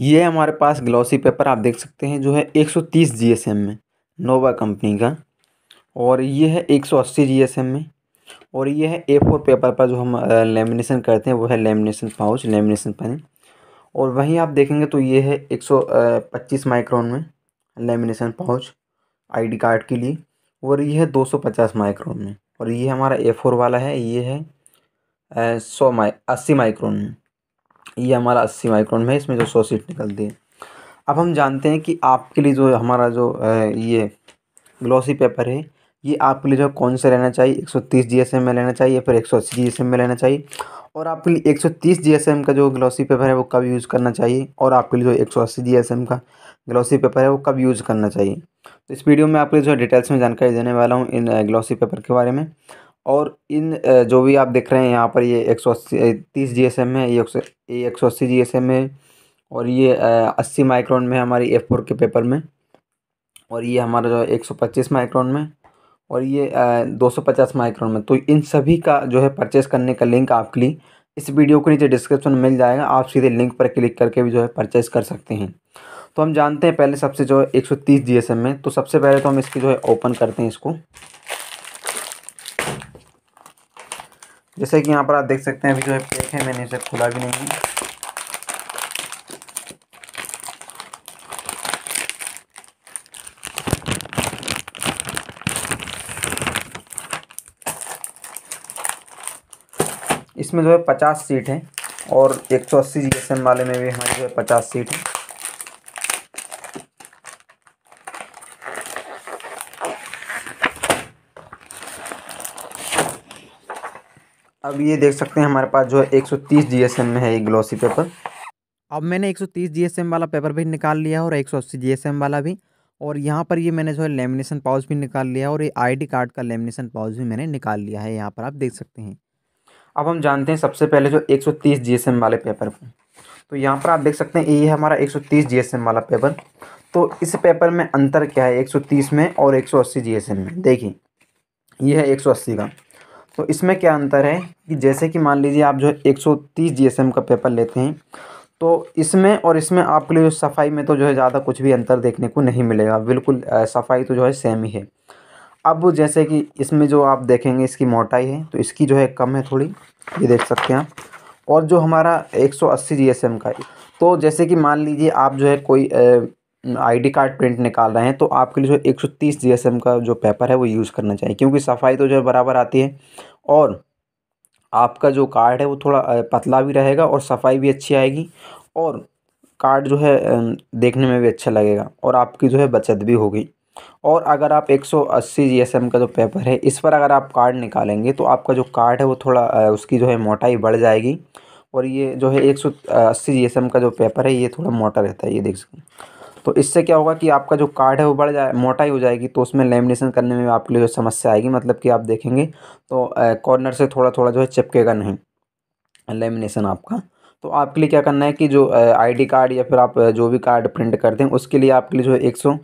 ये हमारे पास glossy paper आप देख सकते हैं जो है 130 जीएसएम में नोवा कंपनी का और ये है 180 जीएसएम में और ये है ए फोर पेपर पर जो हम लेमिनेशन करते हैं वो है लेमिनेशन पाउच लेमिनेशन पेन और वहीं आप देखेंगे तो ये है 125 माइक्रोन में लेमिनेशन पाउच आईडी कार्ड के लिए और ये है 250 माइक्रोन में और ये हमारा ए फोर वाला है ये है सौ माइ अस्सी माइक्रोन में ये हमारा अस्सी माइक्रोन में है इसमें जो सौ सीट निकलती है अब हम जानते हैं कि आपके लिए जो हमारा जो ये ग्लॉसी पेपर है ये आपके लिए जो कौन सा लेना चाहिए 130 जीएसएम में लेना चाहिए फिर 180 जीएसएम में लेना चाहिए और आपके लिए 130 जीएसएम का जो ग्लॉसी पेपर है वो कब यूज़ करना चाहिए और आपके लिए जो 180 जीएसएम का ग्लॉसी पेपर है वो कब यूज़ करना चाहिए तो इस वीडियो में आपके लिए जो डिटेल्स में जानकारी देने वाला हूँ इन ग्लॉसी पेपर के बारे में और इन जो भी आप देख रहे हैं यहाँ पर ये एक सौ अस्सी तीस जी एस एम है ये एक सौ अस्सी जी एस एम है और ये अस्सी माइक्रोन में हमारी एफ फोर के पेपर में और ये हमारा जो है एक सौ पच्चीस माइक्रोन में और ये दो सौ पचास माइक्रोन में तो इन सभी का जो है परचेस करने का लिंक आपके लिए इस वीडियो के नीचे डिस्क्रिप्शन में मिल जाएगा आप सीधे लिंक पर क्लिक करके भी जो है परचेस कर सकते हैं तो हम जानते हैं पहले सबसे जो है एक सौ तीस जी एस एम में तो सबसे पहले तो हम इसकी जो है ओपन करते हैं इसको जैसे कि यहाँ पर आप देख सकते हैं अभी जो है पैक है मैंने इसे खुला भी नहीं इसमें जो है पचास सीट हैं और एक सौ अस्सी वाले में भी हमारी जो है पचास सीट है अब ये देख सकते हैं हमारे पास जो है एक जीएसएम में है ये ग्लॉसी पेपर अब मैंने 130 जीएसएम वाला पेपर भी निकाल लिया और 180 जीएसएम वाला भी और यहाँ पर ये मैंने जो है लेमिनेशन पाउच भी निकाल लिया और ये आईडी कार्ड का लेमिनेशन पाउच भी मैंने निकाल लिया है यहाँ पर आप देख सकते हैं अब हम जानते हैं सबसे पहले जो 130 जीएसएम वाले पेपर को तो यहाँ पर आप देख सकते हैं ये है हमारा 130 जीएसएम वाला पेपर तो इस पेपर में अंतर क्या है 130 में और एक जीएसएम में देखिए ये है एक का तो इसमें क्या अंतर है कि जैसे कि मान लीजिए आप जो है एक सौ तीस जी एस एम का पेपर लेते हैं तो इसमें और इसमें आपके लिए सफाई में तो जो है ज़्यादा कुछ भी अंतर देखने को नहीं मिलेगा बिल्कुल सफाई तो जो है सेम ही है अब जैसे कि इसमें जो आप देखेंगे इसकी मोटाई है तो इसकी जो है कम है थोड़ी ये देख सकते हैं आप और जो हमारा 180 सौ का है तो जैसे कि मान लीजिए आप जो है कोई आईडी कार्ड प्रिंट निकाल रहे हैं तो आपके लिए जो एक सौ तीस जीएसएम का जो पेपर है वो यूज़ करना चाहिए क्योंकि सफाई तो जो बराबर आती है और आपका जो कार्ड है वो थोड़ा पतला भी रहेगा और सफाई भी अच्छी आएगी और कार्ड जो है देखने में भी अच्छा लगेगा और आपकी जो है बचत भी होगी और अगर आप 180 जीएसएम का जो पेपर है इस पर अगर आप कार्ड निकालेंगे तो आपका जो कार्ड है वो थोड़ा उसकी जो है मोटाई बढ़ जाएगी और ये जो है 180 जीएसएम का जो पेपर है ये थोड़ा मोटा रहता है ये देख सकते हैं तो इससे क्या होगा कि आपका जो कार्ड है वो बढ़ जाए मोटाई हो जाएगी तो उसमें लेमिनेशन करने में आपके लिए जो समस्या आएगी मतलब कि आप देखेंगे तो कॉर्नर से थोड़ा थोड़ा जो है चिपकेगा नहीं लेमिनेशन आपका तो आपके लिए क्या करना है कि जो आईडी कार्ड या फिर आप जो भी कार्ड प्रिंट करते हैं उसके लिए आपके लिए जो है एक सौ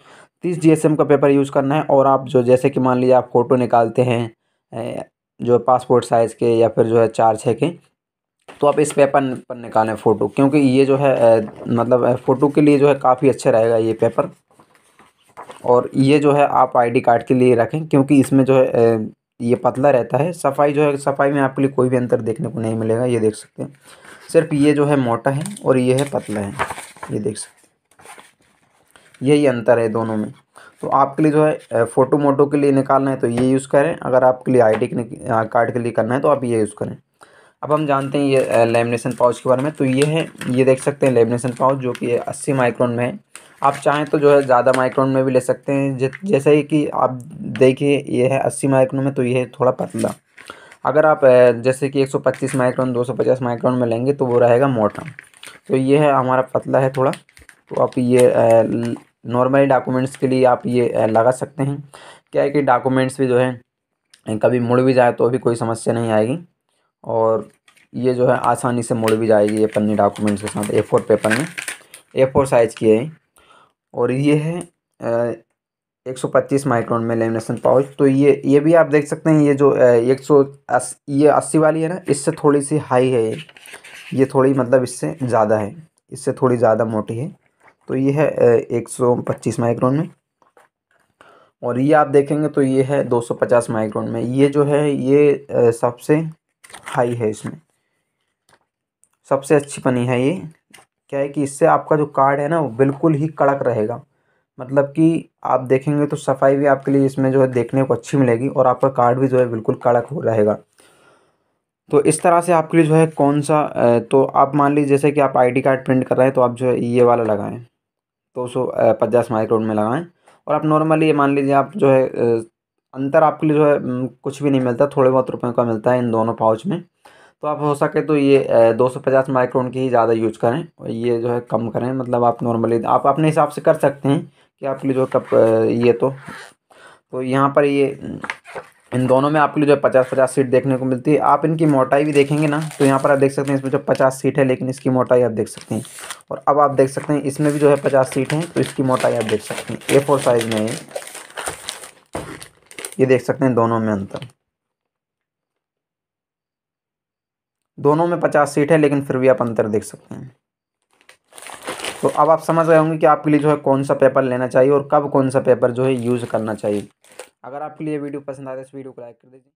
तीस जी एस एम का पेपर यूज़ करना है और आप जो जैसे कि मान लीजिए आप फ़ोटो निकालते हैं जो पासपोर्ट साइज़ के या फिर जो है चार छः के तो आप इस पेपर पर निकालें फ़ोटो क्योंकि ये जो है मतलब फ़ोटो के लिए जो है काफ़ी अच्छा रहेगा ये पेपर और ये जो है आप आईडी कार्ड के लिए रखें क्योंकि इसमें जो है ये पतला रहता है सफाई जो है सफाई में आपके लिए कोई भी अंतर देखने को नहीं मिलेगा ये देख सकते हैं सिर्फ ये जो है मोटा है और ये है पतला है ये देख सकते हैं यही अंतर है दोनों में तो आपके लिए जो है फ़ोटो मोटो के लिए निकालना है तो ये यूज़ करें अगर आपके लिए आई डी कार्ड के लिए करना है तो आप ये यूज़ करें अब हम जानते हैं ये लेमिनेशन पाउच के बारे में तो ये है ये देख सकते हैं लेमिनेशन पाउच जो कि अस्सी माइक्रोन में है आप चाहें तो जो है ज़्यादा माइक्रोन में भी ले सकते हैं जैसे ही कि आप देखिए ये है अस्सी माइक्रोन में तो ये है थोड़ा पतला अगर आप जैसे कि 125 माइक्रोन 250 माइक्रोन में लेंगे तो वो रहेगा मोटा तो ये है हमारा पतला है थोड़ा तो आप ये नॉर्मली डॉक्यूमेंट्स के लिए आप ये लगा सकते हैं क्या है कि डॉक्यूमेंट्स भी जो है कभी मुड़ भी जाए तो भी कोई समस्या नहीं आएगी और ये जो है आसानी से मुड़ भी जाएगी ये पन्नी डॉक्यूमेंट्स के साथ ए फोर पेपर में ए फोर साइज़ की है और ये है एक सौ पच्चीस माइक्रोन में लेमिनेशन पाउच तो ये ये भी आप देख सकते हैं ये जो एक सौ अस, ये अस्सी वाली है ना इससे थोड़ी सी हाई है ये ये थोड़ी मतलब इससे ज़्यादा है इससे थोड़ी ज़्यादा मोटी है तो ये है एक सौ पच्चीस माइक्रोन में और ये आप देखेंगे तो ये है दो सौ पचास माइक्रोन में ये जो है ये सबसे हाई है इसमें सबसे अच्छी पनी है ये क्या है कि इससे आपका जो कार्ड है ना वो बिल्कुल ही कड़क रहेगा मतलब कि आप देखेंगे तो सफाई भी आपके लिए इसमें जो है देखने को अच्छी मिलेगी और आपका कार्ड भी जो है बिल्कुल कड़क हो रहेगा तो इस तरह से आपके लिए जो है कौन सा तो आप मान लीजिए जैसे कि आप आईडी कार्ड प्रिंट कर रहे हैं तो आप जो है ये वाला लगाएं दो सौ पचास माइक्रोन में लगाएं और आप नॉर्मली ये मान लीजिए आप जो है अंतर आपके लिए जो है कुछ भी नहीं मिलता थोड़े बहुत रुपये का मिलता है इन दोनों पाउच में तो आप हो सके तो ये 250 माइक्रोन की ही ज़्यादा यूज करें और ये जो है कम करें मतलब आप नॉर्मली आप अपने हिसाब से कर सकते हैं कि आपके लिए जो कप ये तो तो यहाँ पर ये इन दोनों में आपके लिए जो है पचास पचास सीट देखने को मिलती है आप इनकी मोटाई भी देखेंगे ना तो यहाँ पर आप देख सकते हैं इसमें जो पचास सीट है लेकिन इसकी मोटाई आप देख सकते हैं और अब आप देख सकते हैं इसमें भी जो है पचास सीट हैं तो इसकी मोटाई आप देख सकते हैं ए फोर साइज़ में है ये देख सकते हैं दोनों में अंतर दोनों में पचास सीट है लेकिन फिर भी आप अंतर देख सकते हैं तो अब आप समझ गए होंगे कि आपके लिए जो है कौन सा पेपर लेना चाहिए और कब कौन सा पेपर जो है यूज़ करना चाहिए अगर आपके लिए वीडियो पसंद आए तो इस वीडियो को लाइक कर दीजिए